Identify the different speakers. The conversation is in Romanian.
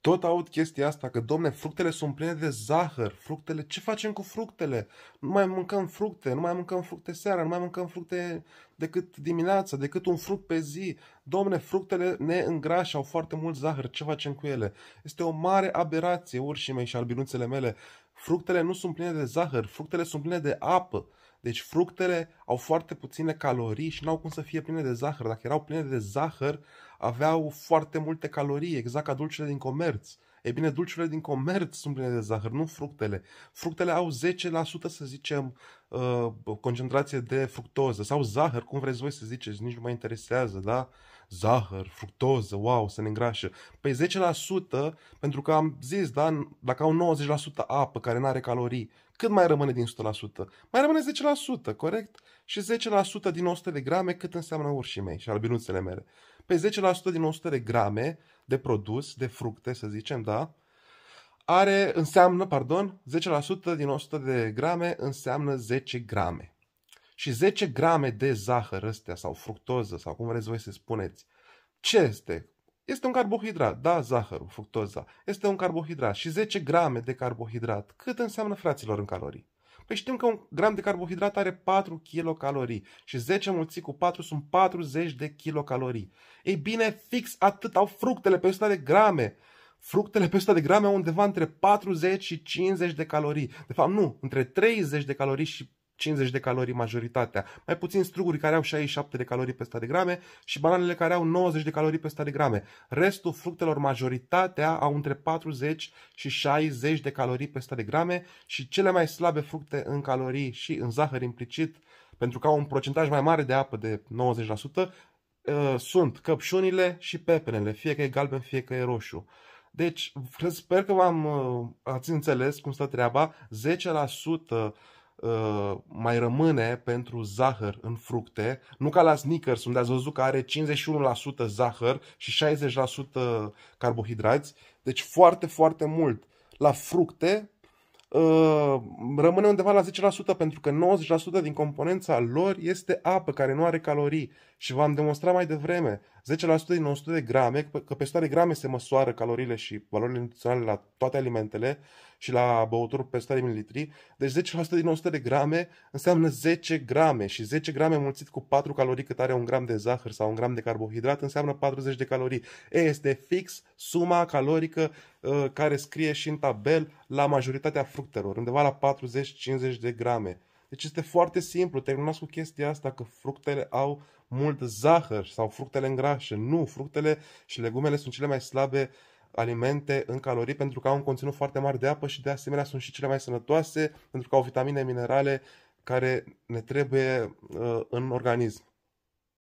Speaker 1: Tot aud chestia asta că, domne, fructele sunt pline de zahăr, fructele, ce facem cu fructele? Nu mai mâncăm fructe, nu mai mâncăm fructe seara, nu mai mâncăm fructe decât dimineața, decât un fruct pe zi. Domne, fructele ne îngrașă, au foarte mult zahăr, ce facem cu ele? Este o mare aberație, urșii mei și albinuțele mele. Fructele nu sunt pline de zahăr, fructele sunt pline de apă. Deci fructele au foarte puține calorii și n-au cum să fie pline de zahăr. Dacă erau pline de zahăr, aveau foarte multe calorii, exact ca dulcele din comerț. E bine, dulciurile din comerț sunt pline de zahăr, nu fructele. Fructele au 10%, să zicem, uh, concentrație de fructoză sau zahăr, cum vreți voi să ziceți, nici nu mă interesează, da? Zahăr, fructoză, wow, să ne îngrașă. Păi 10%, pentru că am zis, da, dacă au 90% apă care nu are calorii, cât mai rămâne din 100%? Mai rămâne 10%, corect? și 10% din 100 de grame cât înseamnă urșii mei și albinuțele mele. Pe 10% din 100 de grame de produs, de fructe, să zicem, da, are, înseamnă, pardon, 10% din 100 de grame înseamnă 10 grame. Și 10 grame de zahăr ăstea sau fructoză sau cum vreți voi să spuneți, ce este? Este un carbohidrat, da, zahărul, fructoza, este un carbohidrat și 10 grame de carbohidrat. Cât înseamnă, fraților, în calorii? Păi știm că un gram de carbohidrat are 4 kcal și 10 mulțit cu 4 sunt 40 de kcal. Ei bine, fix atât au fructele pe 100 de grame. Fructele pe 100 de grame au undeva între 40 și 50 de calorii. De fapt, nu, între 30 de calorii și 50 de calorii majoritatea. Mai puțin struguri care au 67 de calorii pe 100 de grame și bananele care au 90 de calorii pe 100 de grame. Restul fructelor majoritatea au între 40 și 60 de calorii pe 100 de grame și cele mai slabe fructe în calorii și în zahăr implicit, pentru că au un procentaj mai mare de apă de 90%, uh, sunt căpșunile și pepenele, fie că e galben, fie că e roșu. Deci, sper că v-am uh, ați înțeles cum stă treaba. 10% Uh, mai rămâne pentru zahăr în fructe, nu ca la sneakers unde ați văzut că are 51% zahăr și 60% carbohidrați, deci foarte, foarte mult. La fructe uh, rămâne undeva la 10% pentru că 90% din componența lor este apă care nu are calorii și v-am demonstrat mai devreme 10% din 100 de grame, că pe 100 de grame se măsoară calorile și valorile nutriționale la toate alimentele și la băuturi pe 100 de mililitri. Deci 10% din 100 de grame înseamnă 10 grame și 10 grame mulțit cu 4 calorii cât are un gram de zahăr sau un gram de carbohidrat înseamnă 40 de calorii. E, este fix suma calorică ă, care scrie și în tabel la majoritatea fructelor, undeva la 40-50 de grame. Deci este foarte simplu. Terminați cu chestia asta că fructele au mult zahăr sau fructele îngrașă. Nu, fructele și legumele sunt cele mai slabe alimente în calorii pentru că au un conținut foarte mare de apă și de asemenea sunt și cele mai sănătoase pentru că au vitamine, minerale care ne trebuie uh, în organism.